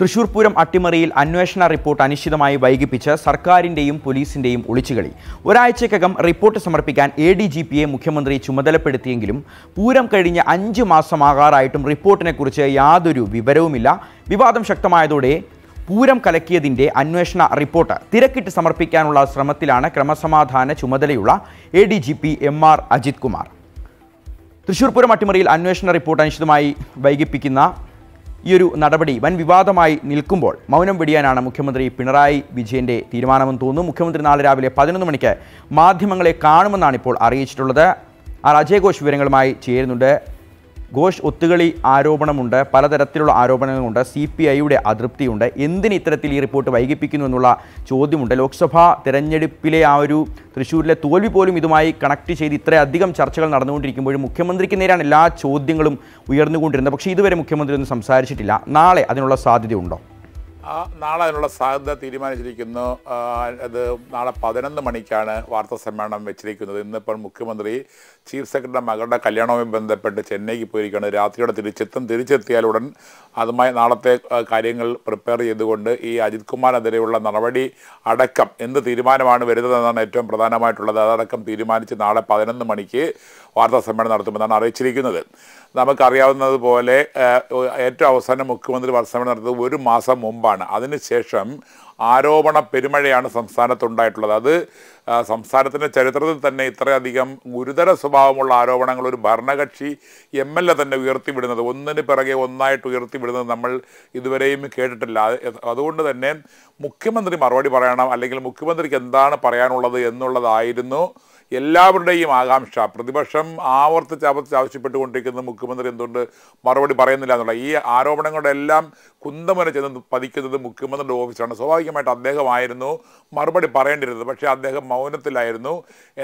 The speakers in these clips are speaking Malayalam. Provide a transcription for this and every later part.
തൃശൂർ പൂരം അട്ടിമറിയിൽ അന്വേഷണ റിപ്പോർട്ട് അനിശ്ചിതമായി വൈകിപ്പിച്ച് സർക്കാരിൻ്റെയും പോലീസിൻ്റെയും ഒളിച്ചുകളി ഒരാഴ്ചക്കകം റിപ്പോർട്ട് സമർപ്പിക്കാൻ എ ഡി ജി പിയെ മുഖ്യമന്ത്രി ചുമതലപ്പെടുത്തിയെങ്കിലും പൂരം കഴിഞ്ഞ് അഞ്ച് മാസമാകാറായിട്ടും റിപ്പോർട്ടിനെക്കുറിച്ച് യാതൊരു വിവരവുമില്ല വിവാദം ശക്തമായതോടെ പൂരം കലക്കിയതിൻ്റെ അന്വേഷണ റിപ്പോർട്ട് തിരക്കിട്ട് സമർപ്പിക്കാനുള്ള ശ്രമത്തിലാണ് ക്രമസമാധാന ചുമതലയുള്ള A D G P M R Ajith Kumar Thrissur Pooram അട്ടിമറിയിൽ അന്വേഷണ റിപ്പോർട്ട് അനിശ്ചിതമായി വൈകിപ്പിക്കുന്ന ഈ ഒരു നടപടി വൻ വിവാദമായി നിൽക്കുമ്പോൾ മൗനം വെടിയാനാണ് മുഖ്യമന്ത്രി പിണറായി വിജയന്റെ തീരുമാനമെന്ന് തോന്നുന്നു മുഖ്യമന്ത്രി നാളെ രാവിലെ പതിനൊന്ന് മണിക്ക് മാധ്യമങ്ങളെ കാണുമെന്നാണ് ഇപ്പോൾ അറിയിച്ചിട്ടുള്ളത് ആർ അജയഘോഷ് വിവരങ്ങളുമായി ചേരുന്നുണ്ട് ഘോഷ് ഒത്തുകളി ആരോപണമുണ്ട് പലതരത്തിലുള്ള ആരോപണങ്ങളുണ്ട് സി പി ഐയുടെ അതൃപ്തിയുണ്ട് എന്തിന് ഇത്തരത്തിൽ ഈ റിപ്പോർട്ട് വൈകിപ്പിക്കുന്നു എന്നുള്ള ചോദ്യമുണ്ട് ലോക്സഭാ തെരഞ്ഞെടുപ്പിലെ ആ ഒരു തൃശ്ശൂരിലെ തോൽവി പോലും ഇതുമായി കണക്ട് ചെയ്ത് ഇത്രയധികം ചർച്ചകൾ നടന്നുകൊണ്ടിരിക്കുമ്പോഴും മുഖ്യമന്ത്രിക്ക് നേരാണ് എല്ലാ ചോദ്യങ്ങളും ഉയർന്നുകൊണ്ടിരുന്നത് പക്ഷേ ഇതുവരെ മുഖ്യമന്ത്രി ഒന്നും സംസാരിച്ചിട്ടില്ല നാളെ അതിനുള്ള സാധ്യതയുണ്ടോ ആ നാളെ അതിനുള്ള സാധ്യത തീരുമാനിച്ചിരിക്കുന്നു അത് നാളെ പതിനൊന്ന് മണിക്കാണ് വാർത്താ സമ്മേളനം വെച്ചിരിക്കുന്നത് ഇന്നിപ്പോൾ മുഖ്യമന്ത്രി ചീഫ് സെക്രട്ടറി മകളുടെ കല്യാണവുമായി ബന്ധപ്പെട്ട് ചെന്നൈക്ക് പോയിരിക്കുകയാണ് രാത്രിയുടെ തിരിച്ചെത്തും തിരിച്ചെത്തിയാൽ ഉടൻ അതുമായി നാളത്തെ കാര്യങ്ങൾ പ്രിപ്പയർ ചെയ്തുകൊണ്ട് ഈ അജിത് കുമാറിനെതിരെയുള്ള നടപടി അടക്കം എന്ത് തീരുമാനമാണ് വരുന്നതെന്നാണ് ഏറ്റവും പ്രധാനമായിട്ടുള്ളത് അതടക്കം തീരുമാനിച്ച് നാളെ പതിനൊന്ന് മണിക്ക് വാർത്താ സമ്മേളനം നടത്തുമെന്നാണ് അറിയിച്ചിരിക്കുന്നത് നമുക്കറിയാവുന്നതുപോലെ ഏറ്റവും അവസാനം മുഖ്യമന്ത്രി വർഷം നടത്തുന്നത് ഒരു മാസം മുമ്പാണ് അതിനുശേഷം ആരോപണ പെരുമഴയാണ് സംസ്ഥാനത്തുണ്ടായിട്ടുള്ളത് അത് സംസ്ഥാനത്തിൻ്റെ ചരിത്രത്തിൽ തന്നെ ഇത്രയധികം ഗുരുതര സ്വഭാവമുള്ള ആരോപണങ്ങൾ ഒരു ഭരണകക്ഷി എം എൽ എ തന്നെ ഉയർത്തിവിടുന്നത് ഒന്നിന് പിറകെ ഒന്നായിട്ട് ഉയർത്തിവിടുന്നത് നമ്മൾ ഇതുവരെയും കേട്ടിട്ടില്ല അതുകൊണ്ട് തന്നെ മുഖ്യമന്ത്രി മറുപടി പറയണം അല്ലെങ്കിൽ മുഖ്യമന്ത്രിക്ക് എന്താണ് പറയാനുള്ളത് എന്നുള്ളതായിരുന്നു എല്ലാവരുടെയും ആകാംക്ഷ പ്രതിപക്ഷം ആവർത്തിച്ച് ആവർത്തിച്ച് ആവശ്യപ്പെട്ടുകൊണ്ടിരിക്കുന്ന മുഖ്യമന്ത്രി എന്തുകൊണ്ട് മറുപടി പറയുന്നില്ല എന്നുള്ള ഈ ആരോപണങ്ങളുടെ എല്ലാം കുന്തമന ചെന്ന് പതിക്കുന്നത് മുഖ്യമന്ത്രിയുടെ ഓഫീസാണ് സ്വാഭാവികം സ്വാഭാവികമായിട്ട് അദ്ദേഹമായിരുന്നു മറുപടി പറയേണ്ടിരുന്നത് പക്ഷേ അദ്ദേഹം മൗനത്തിലായിരുന്നു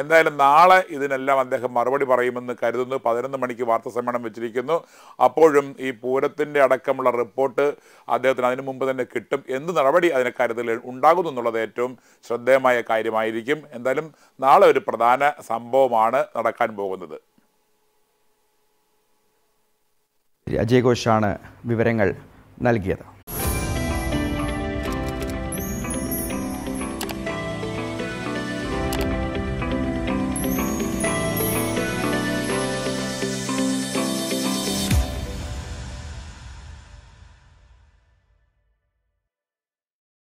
എന്തായാലും നാളെ ഇതിനെല്ലാം അദ്ദേഹം മറുപടി പറയുമെന്ന് കരുതുന്നു പതിനൊന്ന് മണിക്ക് വാർത്താ സമ്മേളനം വെച്ചിരിക്കുന്നു അപ്പോഴും ഈ പൂരത്തിൻ്റെ അടക്കമുള്ള റിപ്പോർട്ട് അദ്ദേഹത്തിന് അതിനു മുമ്പ് തന്നെ കിട്ടും എന്ത് നടപടി അതിനെ കരുതൽ ഉണ്ടാകുന്നു എന്നുള്ളത് ഏറ്റവും ശ്രദ്ധേയമായ കാര്യമായിരിക്കും എന്തായാലും നാളെ ഒരു പ്രധാന സംഭവമാണ് നടക്കാൻ പോകുന്നത് അജയഘോഷാണ് വിവരങ്ങൾ നൽകിയത്